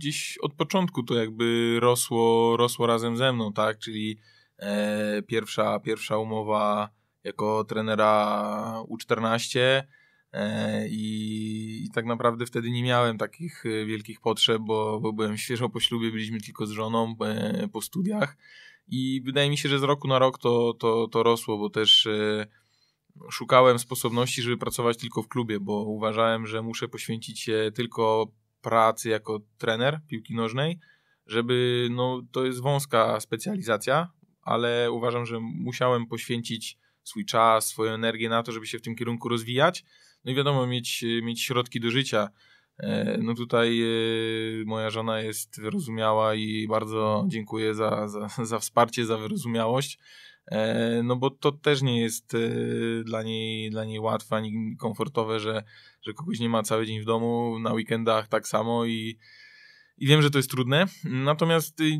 gdzieś od początku to jakby rosło, rosło razem ze mną, tak? Czyli e, pierwsza, pierwsza umowa jako trenera U14 e, i, i, tak naprawdę wtedy nie miałem takich e, wielkich potrzeb, bo, bo byłem świeżo po ślubie, byliśmy tylko z żoną e, po studiach i wydaje mi się, że z roku na rok to, to, to rosło, bo też e, szukałem sposobności, żeby pracować tylko w klubie, bo uważałem, że muszę poświęcić się tylko pracy jako trener piłki nożnej, żeby, no to jest wąska specjalizacja, ale uważam, że musiałem poświęcić swój czas, swoją energię na to, żeby się w tym kierunku rozwijać. No i wiadomo, mieć, mieć środki do życia. E, no tutaj e, moja żona jest wyrozumiała i bardzo dziękuję za, za, za wsparcie, za wyrozumiałość, E, no bo to też nie jest e, dla niej, dla niej łatwe ani komfortowe, że, że kogoś nie ma cały dzień w domu, na weekendach tak samo i, i wiem, że to jest trudne, natomiast y,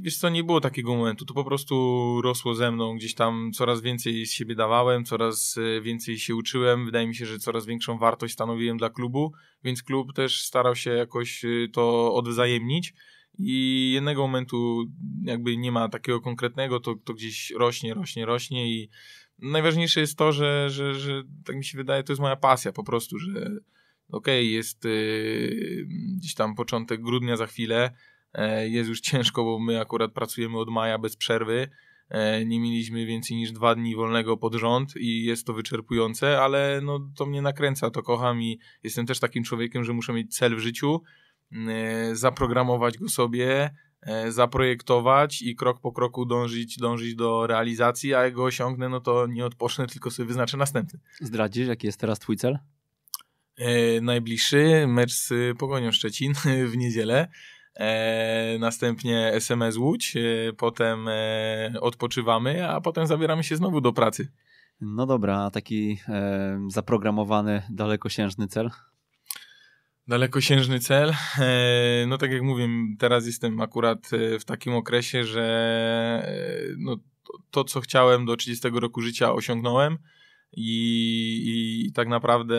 wiesz co, nie było takiego momentu, to po prostu rosło ze mną, gdzieś tam coraz więcej z siebie dawałem, coraz e, więcej się uczyłem, wydaje mi się, że coraz większą wartość stanowiłem dla klubu, więc klub też starał się jakoś y, to odwzajemnić, i jednego momentu jakby nie ma takiego konkretnego, to, to gdzieś rośnie, rośnie, rośnie i najważniejsze jest to, że, że, że tak mi się wydaje, to jest moja pasja po prostu, że okej, okay, jest y, gdzieś tam początek grudnia za chwilę, e, jest już ciężko, bo my akurat pracujemy od maja bez przerwy, e, nie mieliśmy więcej niż dwa dni wolnego pod rząd i jest to wyczerpujące, ale no, to mnie nakręca, to kocham i jestem też takim człowiekiem, że muszę mieć cel w życiu, E, zaprogramować go sobie, e, zaprojektować i krok po kroku dążyć, dążyć do realizacji, a jak go osiągnę, no to nie odpocznę, tylko sobie wyznaczę następny. Zdradzisz, jaki jest teraz twój cel? E, najbliższy mecz z Pogonią Szczecin w niedzielę. następnie SMS Łódź, potem odpoczywamy, a potem zabieramy się znowu do pracy. No dobra, a taki zaprogramowany, dalekosiężny cel? Dalekosiężny cel. E, no tak jak mówię, teraz jestem akurat e, w takim okresie, że e, no, to, co chciałem do 30 roku życia osiągnąłem i, i tak naprawdę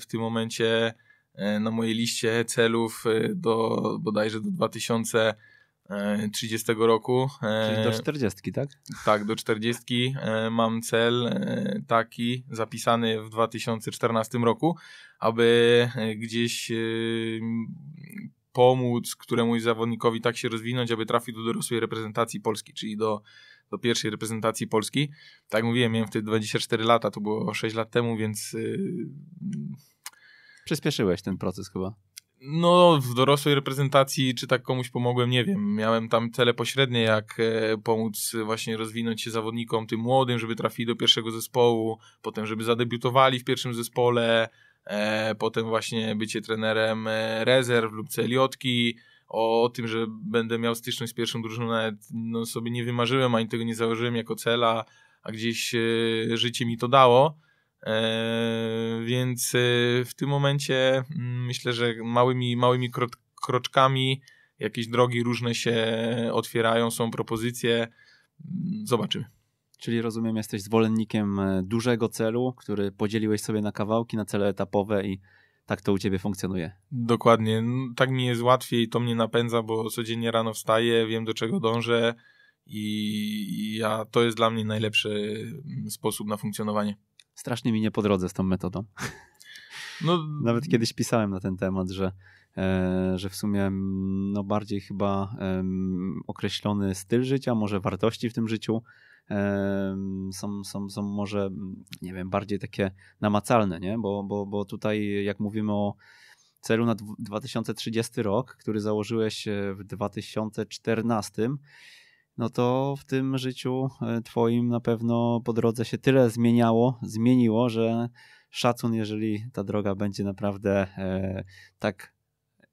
w tym momencie na mojej liście celów do bodajże do 2000 30 e, roku. E, czyli do 40, tak? Tak, do 40 e, mam cel taki zapisany w 2014 roku, aby gdzieś pomóc któremuś zawodnikowi tak się rozwinąć, aby trafił do dorosłej reprezentacji Polski, czyli do, do pierwszej reprezentacji Polski. Tak jak mówiłem, miałem wtedy 24 lata, to było 6 lat temu, więc... Przyspieszyłeś ten proces chyba. No, w dorosłej reprezentacji, czy tak komuś pomogłem, nie wiem. Miałem tam cele pośrednie, jak e, pomóc właśnie rozwinąć się zawodnikom tym młodym, żeby trafili do pierwszego zespołu, potem, żeby zadebiutowali w pierwszym zespole, e, potem właśnie bycie trenerem e, rezerw lub celiotki. O, o tym, że będę miał styczność z pierwszą drużyną, nawet no, sobie nie wymarzyłem, ani tego nie założyłem jako cela, a gdzieś e, życie mi to dało. E, więc e, w tym momencie mm, myślę, że małymi, małymi kroczkami jakieś drogi różne się otwierają, są propozycje. Mm, zobaczymy. Czyli rozumiem, jesteś zwolennikiem e, dużego celu, który podzieliłeś sobie na kawałki, na cele etapowe i tak to u ciebie funkcjonuje. Dokładnie. Tak mi jest łatwiej, to mnie napędza, bo codziennie rano wstaję, wiem do czego dążę i ja, to jest dla mnie najlepszy mm, sposób na funkcjonowanie strasznie mi nie po drodze z tą metodą. No... Nawet kiedyś pisałem na ten temat, że, e, że w sumie mm, no bardziej chyba e, określony styl życia, może wartości w tym życiu e, są, są, są może, mm, nie wiem, bardziej takie namacalne, nie? Bo, bo, bo tutaj jak mówimy o celu na 2030 rok, który założyłeś e, w 2014, no to w tym życiu e, twoim na pewno po drodze się tyle zmieniało, zmieniło, że szacun, jeżeli ta droga będzie naprawdę e, tak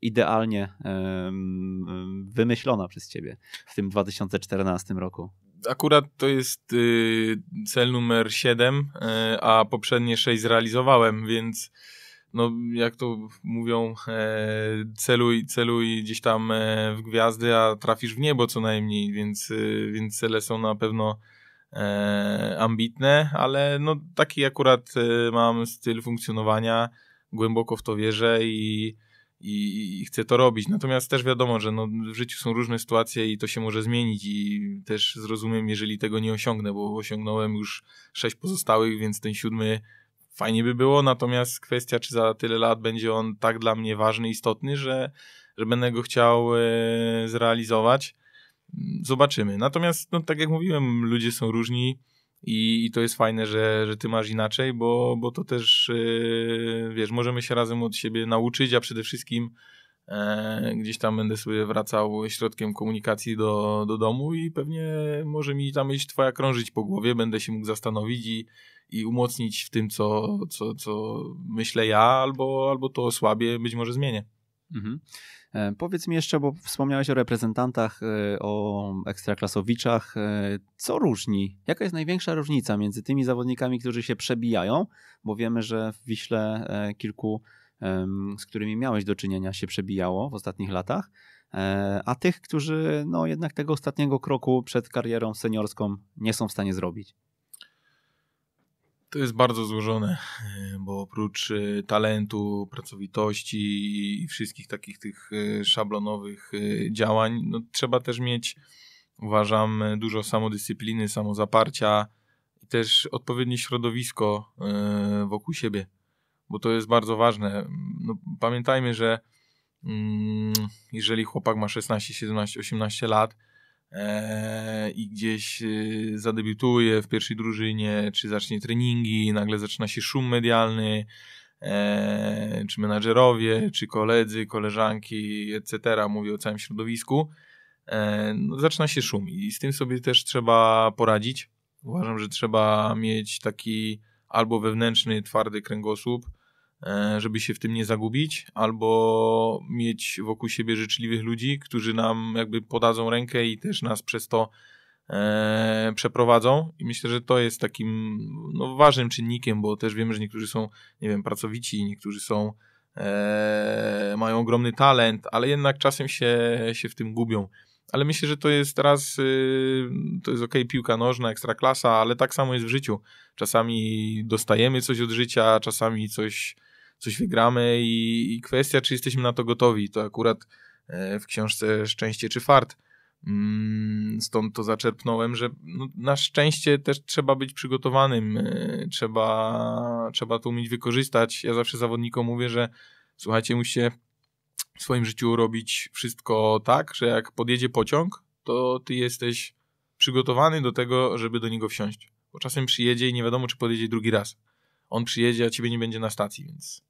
idealnie e, wymyślona przez ciebie w tym 2014 roku akurat to jest y, cel numer 7, a poprzednie 6 zrealizowałem, więc no jak to mówią, e, celuj, celuj gdzieś tam e, w gwiazdy, a trafisz w niebo co najmniej, więc, e, więc cele są na pewno e, ambitne, ale no taki akurat e, mam styl funkcjonowania, głęboko w to wierzę i, i, i, chcę to robić. Natomiast też wiadomo, że no, w życiu są różne sytuacje i to się może zmienić i też zrozumiem, jeżeli tego nie osiągnę, bo osiągnąłem już sześć pozostałych, więc ten siódmy fajnie by było, natomiast kwestia, czy za tyle lat będzie on tak dla mnie ważny, istotny, że, że będę go chciał e, zrealizować. Zobaczymy. Natomiast, no, tak jak mówiłem, ludzie są różni. I, I, to jest fajne, że, że ty masz inaczej, bo, bo to też, e, wiesz, możemy się razem od siebie nauczyć, a przede wszystkim E, gdzieś tam będę sobie wracał środkiem komunikacji do, do domu i pewnie może mi ta myśl twoja krążyć po głowie, będę się mógł zastanowić i, i umocnić w tym, co, co, co myślę ja, albo, albo to osłabię, być może zmienię. Mhm. E, powiedz mi jeszcze, bo wspomniałeś o reprezentantach, e, o ekstraklasowiczach. Co różni? Jaka jest największa różnica między tymi zawodnikami, którzy się przebijają? Bo wiemy, że w Wiśle kilku z którymi miałeś do czynienia, się przebijało w ostatnich latach, e, a tych, którzy no, jednak tego ostatniego kroku przed karierą seniorską nie są w stanie zrobić? To jest bardzo złożone, e, bo oprócz e, talentu, pracowitości i wszystkich takich tych szablonowych działań, no, trzeba też mieć, uważam, dużo samodyscypliny, samozaparcia i też odpowiednie środowisko wokół siebie bo to jest bardzo ważne. No, pamiętajmy, że mm, jeżeli chłopak ma 16, 17, 18 lat e, i gdzieś e, zadebiutuje w pierwszej drużynie, czy zacznie treningi, nagle zaczyna się szum medialny, e, czy menadżerowie, czy koledzy, koleżanki, etc., mówię o całym środowisku, e, no, zaczyna się szum i z tym sobie też trzeba poradzić. Uważam, że trzeba mieć taki albo wewnętrzny, twardy kręgosłup, E, żeby się w tym nie zagubić, albo mieć wokół siebie życzliwych ludzi, którzy nam jakby podadzą rękę i też nas przez to e, przeprowadzą. I myślę, że to jest takim no, ważnym czynnikiem, bo też wiemy, że niektórzy są, nie wiem, pracowici, niektórzy są, e, mają ogromny talent, ale jednak czasem się, się w tym gubią. Ale myślę, że to jest teraz, y, to jest ok, piłka nożna, ekstraklasa, ale tak samo jest w życiu. Czasami dostajemy coś od życia, czasami coś coś wygramy i, i kwestia, czy jesteśmy na to gotowi. To akurat e, w książce Szczęście czy Fart. Mm, stąd to zaczerpnąłem, że no, na szczęście też trzeba być przygotowanym, e, trzeba, trzeba to umieć wykorzystać. Ja zawsze zawodnikom mówię, że słuchajcie, musicie w swoim życiu robić wszystko tak, że jak podjedzie pociąg, to ty jesteś przygotowany do tego, żeby do niego wsiąść. Bo czasem przyjedzie i nie wiadomo, czy podjedzie drugi raz. On przyjedzie, a ciebie nie będzie na stacji, więc